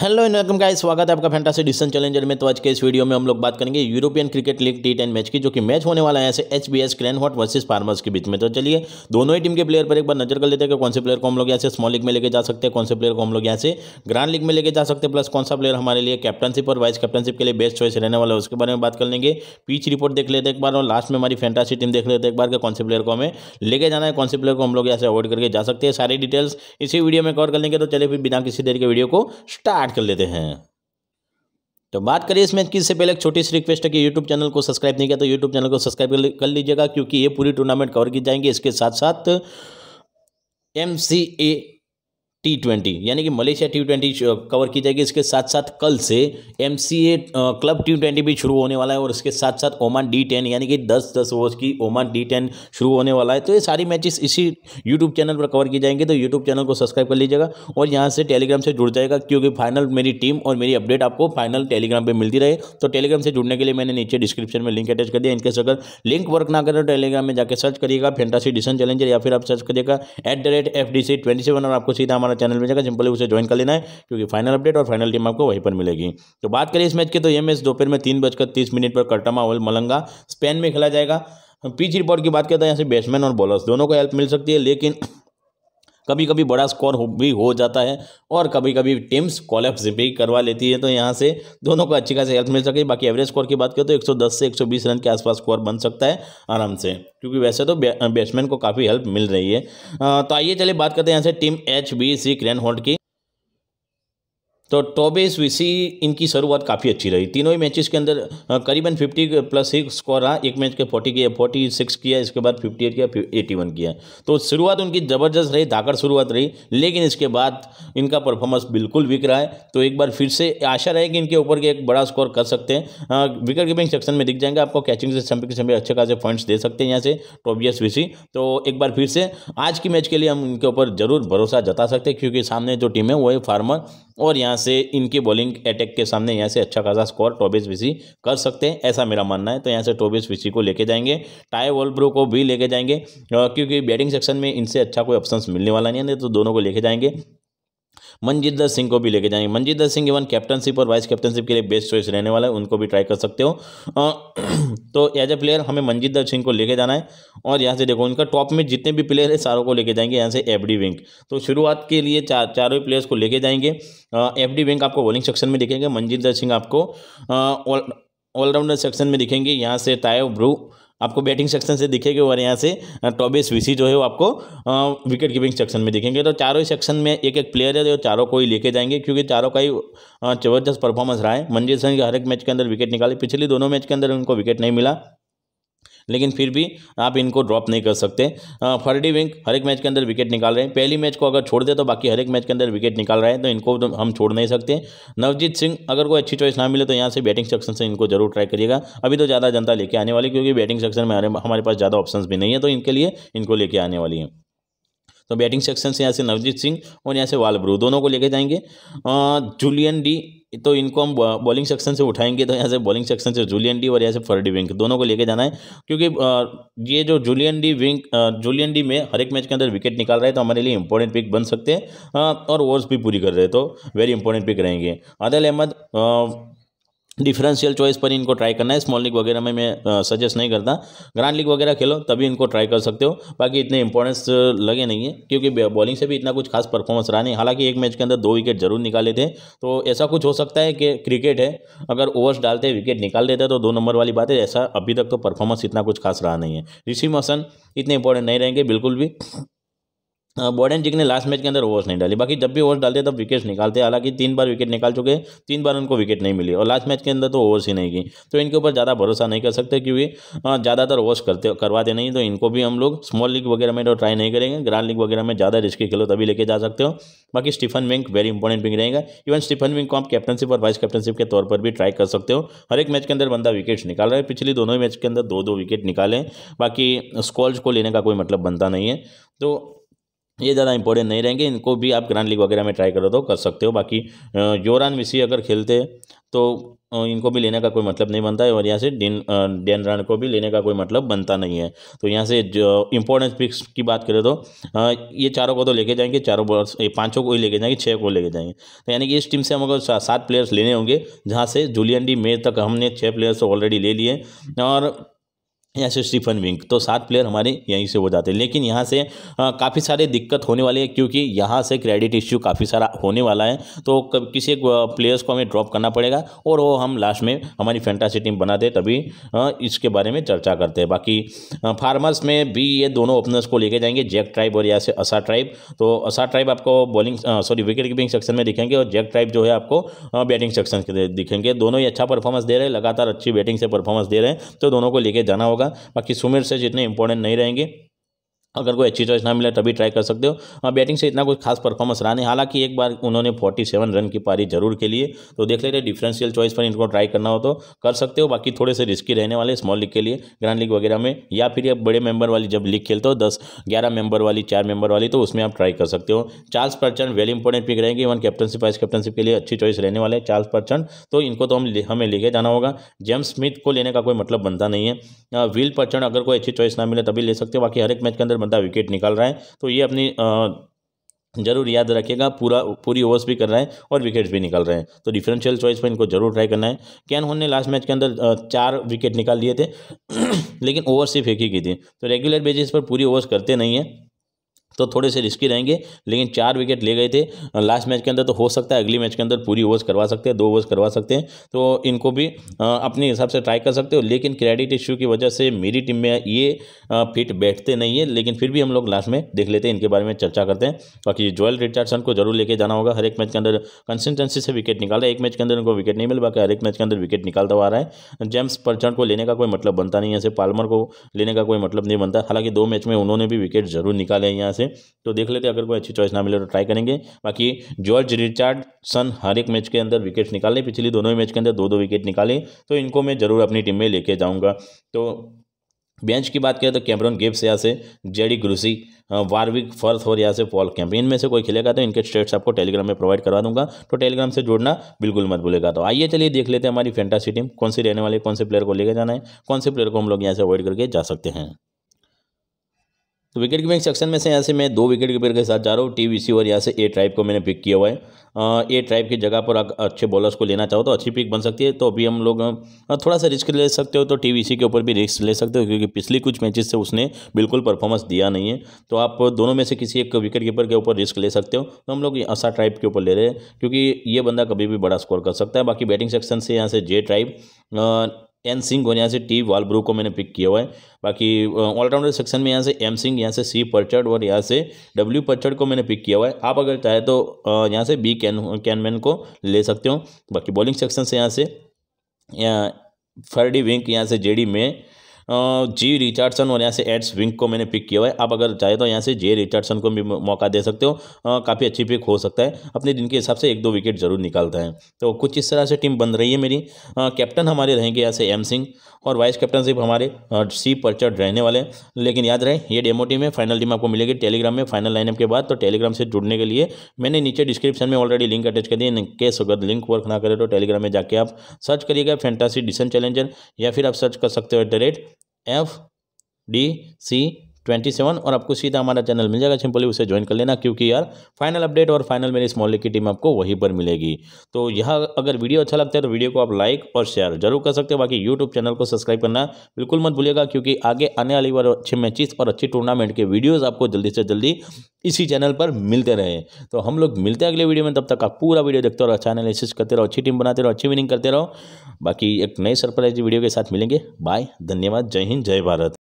hello and welcome guys स्वागत है आपका फैंटासी डिसन चैलेंजर में तो आज के इस वीडियो में हम लोग बात करेंगे European Cricket League T ten match की जो कि मैच होने वाला है ऐसे H B S grand hot versus farmers के बीच में तो चलिए दोनों ही टीम के प्लेयर पर एक बार नजर कर लेते हैं कि कौन से प्लेयर को हम लोग यहाँ से स्मॉल लीग में लेके जा सकते हैं कौन से प्लेयर को हम लोग यहाँ से ग्रांड लीग में लेके जा सकते हैं प्लस कौन सा प्लेयर हमारे लिए कैप्टनशिप और वाइस कैप्टनशिप के लिए बेस्ट चॉइस रहने वाला है उसके बारे में बात कर लेंगे पीच रिपोर्ट देख लेते एक बार और लास्ट में हमारी फैंटासी टीम देख लेते एक बार कौन से प्लेयर को हमें लेके जाना है कौन से प्लेयर को हम लोग यहाँ से अवॉइड करके जा सकते हैं सारी डिटेल्स इसी वीडियो में कवर कर लेंगे तो चलिए फिर बिना किसी देर के वीडियो को स्टार्ट का ऐड कर लेते हैं तो बात करिए इस मैच की इससे पहले एक छोटी सी रिक्वेस्ट है कि यूट्यूब चैनल को सब्सक्राइब नहीं किया तो यूट्यूब चैनल को सब्सक्राइब कर लीजिएगा क्योंकि ये पूरी टूर्नामेंट कवर की जाएंगे इसके साथ साथ M C A T twenty यानी कि मलेशिया टी ट्वेंटी कवर की जाएगी इसके साथ साथ कल से M C A club T twenty भी शुरू होने वाला है और इसके साथ साथ ओमान डी टेन यानी कि दस दस ओवर्स की ओमान डी टेन शुरू होने वाला है तो ये सारी मैचेस इसी यूट्यूब चैनल पर कवर की जाएंगी तो यूट्यूब चैनल को सब्सक्राइब कर लीजिएगा और यहाँ से टेलीग्राम से जुड़ जाएगा क्योंकि फाइनल मेरी टीम और मेरी अपडेट आपको फाइनल टेलीग्राम पर मिलती रहे तो टेलीग्राम से जुड़ने के लिए मैंने नीचे डिस्क्रिप्शन में लिंक अटैच कर दिया इनकेस अगर लिंक वर्क ना करें टेलीग्राम तो में जाकर सर्च करिएगा फेंटासी डिसन चैलेंजर या फिर आप सर्च करिएगा at the rate F D C twenty seven और आपको सीधा हमारा हमारे चैनल में जाएगा सिंपली उसे ज्वाइन कर लेना है क्योंकि फाइनल अपडेट और फाइनल टीम आपको वहीं पर मिलेगी तो बात करें इस मैच की तो ये मैच दोपहर में तीन बजकर तीस मिनट पर कटमा और मलंगा स्पेन में खेला जाएगा पिच रिपोर्ट की बात करें तो यहाँ से बैट्समैन और बॉलर्स दोनों को हेल्प मिल सकती है लेकिन कभी कभी बड़ा स्कोर भी हो जाता है और कभी कभी टीम्स कॉलेप्स भी करवा लेती है तो यहाँ से दोनों को अच्छी खासी हेल्प मिल सके बाकी एवरेज स्कोर की बात करें तो 110 से 120 रन के आसपास स्कोर बन सकता है आराम से क्योंकि वैसे तो बैट्समैन को काफ़ी हेल्प मिल रही है तो आइए चलिए बात करते हैं यहाँ से टीम एच बी सी क्रैन होल्ड की तो टॉबेस विसी इनकी शुरुआत काफ़ी अच्छी रही तीनों ही मैचेस के अंदर करीबन फिफ्टी प्लस एक स्कोर रहा एक मैच के फोर्टी किया फोर्टी सिक्स किया इसके बाद फिफ्टी एट किया एटी वन किया तो शुरुआत उनकी ज़बरदस्त रही धाकड़ शुरुआत रही लेकिन इसके बाद इनका परफॉर्मेंस बिल्कुल वीक रहा है तो एक बार फिर से आशा रहे कि इनके ऊपर के एक बड़ा स्कोर कर सकते हैं विकेट कीपिंग सेक्शन में दिख जाएंगे आपको कैचिंग से समय के समय अच्छे खासे पॉइंट्स दे सकते हैं यहाँ से टॉबियस विसी तो एक बार फिर से आज की मैच के लिए हम इनके ऊपर जरूर भरोसा जता सकते हैं क्योंकि सामने जो टीम है वो है फार्मर और यहाँ से इनकी बॉलिंग अटैक के सामने यहाँ से अच्छा खासा स्कोर टोबिस विसी कर सकते हैं ऐसा मेरा मानना है तो यहाँ से टोबिस विसी को लेके जाएंगे टाई वॉलब्रो को भी लेके जाएंगे क्योंकि बैटिंग सेक्शन में इनसे अच्छा कोई ऑप्शन मिलने वाला नहीं है तो दोनों को लेके जाएंगे मनजिंदर सिंह को भी लेके जाएंगे मनजिंदर सिंह इवन कैप्टनशिप और वाइस कैप्टनशिप के लिए बेस्ट चॉइस रहने वाला है उनको भी ट्राई कर सकते हो तो एज ए प्लेयर हमें मनजिंदर सिंह को लेके जाना है और यहाँ से देखो उनका टॉप में जितने भी प्लेयर है सारों को लेके जाएंगे यहाँ से एफ डी विंग तो शुरुआत के लिए चार चारों प्लेयर्स को लेके जाएंगे एफ डी विंग आपको बॉलिंग सेक्शन में दिखेंगे मनजिंदर सिंह आपको ऑलराउंडर सेक्शन में दिखेंगे यहाँ से तायो ब्रू आपको बैटिंग सेक्शन से दिखेंगे और यहाँ से टॉबिस विसी जो है वो आपको विकेट कीपिंग सेक्शन में दिखेंगे तो चारों ही सेक्शन में एक एक प्लेयर है जो चारों को ही लेके जाएंगे क्योंकि चारों का ही जबरदस्त परफॉर्मेंस रहा है मंजीत सिंह हर एक मैच के अंदर विकेट निकाले पिछले दोनों मैच के अंदर उनको विकेट नहीं मिला लेकिन फिर भी आप इनको ड्रॉप नहीं कर सकते फर्डी विंग हर एक मैच के अंदर विकेट निकाल रहे हैं पहली मैच को अगर छोड़ दे तो बाकी हर एक मैच के अंदर विकेट निकाल रहे हैं तो इनको तो हम छोड़ नहीं सकते नवजीत सिंह अगर कोई अच्छी चॉइस ना मिले तो यहाँ से बैटिंग सेक्शन से इनको जरूर ट्राई करिएगा अभी तो ज़्यादा जनता लेके आने वाली क्योंकि बैटिंग सेक्शन में हमारे पास ज़्यादा ऑप्शन भी नहीं है तो इनके लिए इनको लेके आने वाली है तो बैटिंग सेक्शन से यहाँ से नवजीत सिंह और यहाँ से वालब्रू दोनों को लेके जाएंगे जूलियन डी तो इनको हम बॉलिंग सेक्शन से उठाएंगे तो यहाँ से बॉलिंग सेक्शन से जूलियन डी और यहाँ से फर्डी विंक दोनों को लेके जाना है क्योंकि ये जो Julian de Wink Julian de में हर एक मैच के अंदर विकेट निकाल रहा है तो हमारे लिए इंपॉर्टेंट पिक बन सकते हैं और ओवर्स भी पूरी कर रहे हैं तो वेरी इंपॉर्टेंट पिक रहेंगे आदल अहमद डिफरेंशियल चॉइस पर इनको ट्राई करना है स्मॉल लीग वगैरह में मैं सजेस्ट नहीं करता ग्रांड लीग वगैरह खेलो तभी इनको ट्राई कर सकते हो बाकी इतने इंपॉर्टेंस लगे नहीं है क्योंकि बॉलिंग से भी इतना कुछ खास परफॉर्मेंस रहा नहीं हालांकि एक मैच के अंदर दो विकेट जरूर निकाले थे तो ऐसा कुछ हो सकता है कि क्रिकेट है अगर ओवर्स डालते विकेट निकाल देते तो दो नंबर वाली बात है ऐसा अभी तक तो परफॉर्मेंस इतना कुछ खास रहा नहीं है ऋषि मसन इतने इंपॉर्टेंट नहीं रहेंगे बिल्कुल भी बॉडन हाँ, जिक ने लास्ट मैच के अंदर ओवर्स नहीं डाली बाकी जब भी ओवर्स डालते तब विकेट्स निकालते हालांकि तीन बार विकेट निकाल चुके तीन बार उनको विकेट नहीं मिली और लास्ट मैच के अंदर तो ओवर्स ही नहीं की तो इनके ऊपर ज़्यादा भरोसा नहीं कर सकते क्योंकि हाँ, ज़्यादातर ओवर्स करते करवाते नहीं तो इनको भी हम लोग स्मॉल लीग वगैरह में तो ट्राई नहीं करेंगे ग्रांड लीग वगैरह में ज़्यादा रिस्की खेलो तभी लेके जा सकते हो बाकी Stephen Wink very important wing रहेगा इवन स्टीफन विंक को आप कैप्टनशिप और वाइस कैप्टनशिप के तौर पर भी ट्राई कर सकते हो हर एक मैच के अंदर बंदा विकेट्स निकाल रहा है पिछली दोनों मैच के अंदर दो दो विकेट निकाले बाकी स्कॉल्स को लेने का कोई मतलब बनता नहीं है तो ये ज़्यादा इंपॉर्टेंट नहीं रहेंगे इनको भी आप ग्रांड लीग वगैरह में ट्राई करो तो कर सकते हो बाकी जोरान विसी अगर खेलते तो इनको भी लेने का कोई मतलब नहीं बनता है और यहाँ से डिन डेन रन को भी लेने का कोई मतलब बनता नहीं है तो यहाँ से जो इम्पोर्टेंस पिक्स की बात करें तो ये चारों को तो लेके जाएंगे चारों बॉल्स पाँचों को ही लेके जाएंगे छः को लेके जाएंगे तो यानी कि इस टीम से हम अगर सात प्लेयर्स लेने होंगे जहाँ से जूलियन डी मे तक हमने छः प्लेयर्स ऑलरेडी ले लिए और या से स्टीफन विंग तो सात प्लेयर हमारे यहीं से हो जाते हैं लेकिन यहाँ से काफ़ी सारे दिक्कत होने वाली है क्योंकि यहाँ से क्रेडिट इश्यू काफ़ी सारा होने वाला है तो किसी एक प्लेयर्स को हमें ड्रॉप करना पड़ेगा और वो हम लास्ट में हमारी फैंटासी टीम बनाते तभी इसके बारे में चर्चा करते हैं बाकी फार्मर्स में भी ये दोनों ओपनर्स को लेके जाएंगे जैक ट्राइब और यहाँ से असा ट्राइब तो असा ट्राइब आपको bowling sorry wicket keeping section में दिखेंगे और जैक ट्राइब जो है आपको बैटिंग सेक्शन के दिखेंगे दोनों ही अच्छा परफॉर्मेंस दे रहे हैं लगातार अच्छी बैटिंग से परफॉर्मेंस दे रहे हैं तो दोनों को लेके जाना होगा होगा बाकी सुमेर से जितने इंपॉर्टेंट नहीं रहेंगे अगर कोई अच्छी चॉइस ना मिले तभी ट्राई कर सकते हो बैटिंग हाँ, से इतना कोई खास परफॉर्मेंस रहा नहीं हालांकि एक बार उन्होंने 47 रन की पारी जरूर के लिए तो देख लेते डिफरेंशियल चॉइस पर इनको ट्राई करना हो तो कर सकते हो बाकी थोड़े से रिस्की रहने वाले स्मॉल लीग के लिए ग्रैंड लीग वगैरह में या फिर आप बड़े मेंबर वाली जब लीग खेलते हो दस ग्यारह मेंबर वाली चार मेंबर वाली तो उसमें आप ट्राई कर सकते हो चार्ल्स परचन वेरी इंपॉर्टेंट पिक रहेंगे इवन कैप्टनशिप वाइस कैप्टनशिप के लिए अच्छी चॉइस रहने वाले चार्ल्स परचन तो इनको तो हम हमें लेके जाना होगा जेम्स स्मिथ को लेने का कोई मतलब बनता नहीं है विल परचन अगर कोई अच्छी चॉइस ना मिले तभी ले सकते हो बाकी हर एक मैच के अंदर बंदा विकेट निकाल रहा है तो ये अपनी जरूर याद रखिएगा पूरा पूरी ओवर्स भी कर रहा है और विकेट्स भी निकाल रहे हैं तो डिफरेंशियल चॉइस पर इनको जरूर ट्राई करना है कैन होन ने लास्ट मैच के अंदर चार विकेट निकाल लिए थे लेकिन ओवर सिर्फ एक ही की थी तो रेगुलर बेसिस पर पूरी ओवर्स करते नहीं है तो थोड़े से रिस्की रहेंगे लेकिन चार विकेट ले गए थे लास्ट मैच के अंदर तो हो सकता है अगली मैच के अंदर पूरी ओवर्स करवा सकते हैं दो ओवर्स करवा सकते हैं तो इनको भी अपने हिसाब से ट्राई कर सकते हो लेकिन क्रेडिट इश्यू की वजह से मेरी टीम में ये फिट बैठते नहीं है लेकिन फिर भी हम लोग लास्ट में देख लेते हैं इनके बारे में चर्चा करते हैं बाकी जोएल रिचार्डसन को जरूर लेके जाना होगा हर एक मैच के अंदर कंसिस्टेंसी से विकेट निकाल रहा है एक मैच के अंदर उनको विकेट नहीं मिल बाकी हर एक मैच के अंदर विकेट निकालता हुआ रहा है जेम्स परचंड को लेने का कोई मतलब बनता नहीं है ऐसे पालमर को लेने का कोई मतलब नहीं बनता हालांकि दो मैच में उन्होंने भी विकेट जरूर निकाले हैं यहाँ से से तो देख लेते अगर कोई अच्छी चॉइस ना मिले तो ट्राई करेंगे बाकी जॉर्ज रिचार्डसन हर एक मैच के अंदर विकेट निकाले पिछली दोनों ही मैच के अंदर दो दो विकेट निकाले तो इनको मैं जरूर अपनी टीम में लेके जाऊँगा तो बेंच की बात करें तो कैमरन गेब्स यहाँ से जेडी ग्रूसी वार्विक फर्थ और यहाँ से पॉल कैंप इनमें से कोई खेलेगा तो इनके स्टेट्स आपको टेलीग्राम में प्रोवाइड करवा दूंगा तो टेलीग्राम से जुड़ना बिल्कुल मत भूलेगा तो आइए चलिए देख लेते हैं हमारी फैंटासी टीम कौन सी रहने वाली कौन से प्लेयर को लेकर जाना है कौन से प्लेयर को हम लोग यहाँ से अवॉइड करके जा सकते हैं तो विकेट कीपिंग सेक्शन में से यहाँ से मैं दो विकेट कीपर के साथ जा रहा हूँ टी वी सी और यहाँ से ए ट्राइब को मैंने पिक किया हुआ है ए ट्राइब की जगह पर अच्छे बॉलर्स को लेना चाहो तो अच्छी पिक बन सकती है तो अभी हम लोग थोड़ा सा रिस्क ले सकते हो तो टी वी सी के ऊपर भी रिस्क ले सकते हो क्योंकि पिछली कुछ मैचेस से उसने बिल्कुल परफॉर्मेंस दिया नहीं है तो आप दोनों में से किसी एक विकेट कीपर के ऊपर रिस्क ले सकते हो तो हम लोग असा ट्राइब के ऊपर ले रहे हैं क्योंकि ये बंदा कभी भी बड़ा स्कोर कर सकता है बाकी बैटिंग सेक्शन से यहाँ से जे ट्राइब एन सिंह और यहाँ से टी वालब्रू को मैंने पिक किया हुआ है बाकी ऑलराउंडर सेक्शन में यहाँ से एम सिंह यहाँ से सी पर्चर्ड और यहाँ से डब्ल्यू पर्चर्ड को मैंने पिक किया हुआ है आप अगर चाहे तो यहाँ से बी कैन कैनमैन को ले सकते हो बाकी बॉलिंग सेक्शन से यहाँ से फर्डी विंक यहाँ से जेडी में जी रिचर्डसन और यहाँ से एड्स विंक को मैंने पिक किया हुआ है आप अगर चाहे तो यहाँ से जे रिचर्डसन को भी मौका दे सकते हो काफ़ी अच्छी पिक हो सकता है अपने दिन के हिसाब से एक दो विकेट जरूर निकालता है तो कुछ इस तरह से टीम बन रही है मेरी कैप्टन हमारे रहेंगे यहाँ से एम सिंह और वाइस कैप्टनशिप हमारे सी परचर्ड रहने वाले लेकिन याद रहे ये डेमो टीम है फाइनल टीम आपको मिलेगी टेलीग्राम में फाइनल लाइनअप के बाद तो टेलीग्राम से जुड़ने के लिए मैंने नीचे डिस्क्रिप्शन में ऑलरेडी लिंक अटैच कर दिया इन केस अगर लिंक वर्क ना करे तो टेलीग्राम में जाके आप सर्च करिएगा फैंटासी डिसन चैलेंजर या फिर आप सर्च कर सकते हो at the rate F D C twenty seven और आपको सीधा हमारा चैनल मिल जाएगा सिंपली उसे ज्वाइन कर लेना क्योंकि यार फाइनल अपडेट और फाइनल मेरी स्मॉल लीग की टीम आपको वहीं पर मिलेगी तो यह अगर वीडियो अच्छा लगता है तो वीडियो को आप लाइक और शेयर जरूर कर सकते हो बाकी यूट्यूब चैनल को सब्सक्राइब करना बिल्कुल मत भूलिएगा क्योंकि आगे आने वाली बार अच्छे मैचेस और अच्छी टूर्नामेंट के वीडियोज़ आपको जल्दी से जल्दी इसी चैनल पर मिलते रहे तो हम लोग मिलते हैं अगले वीडियो में तब तक आप पूरा वीडियो देखते रहो अच्छा एनालिसिस करते रहो अच्छी टीम बनाते रहो अच्छी विनिंग करते रहो बाकी एक नई सरप्राइज वीडियो के साथ मिलेंगे बाय धन्यवाद जय हिंद जय भारत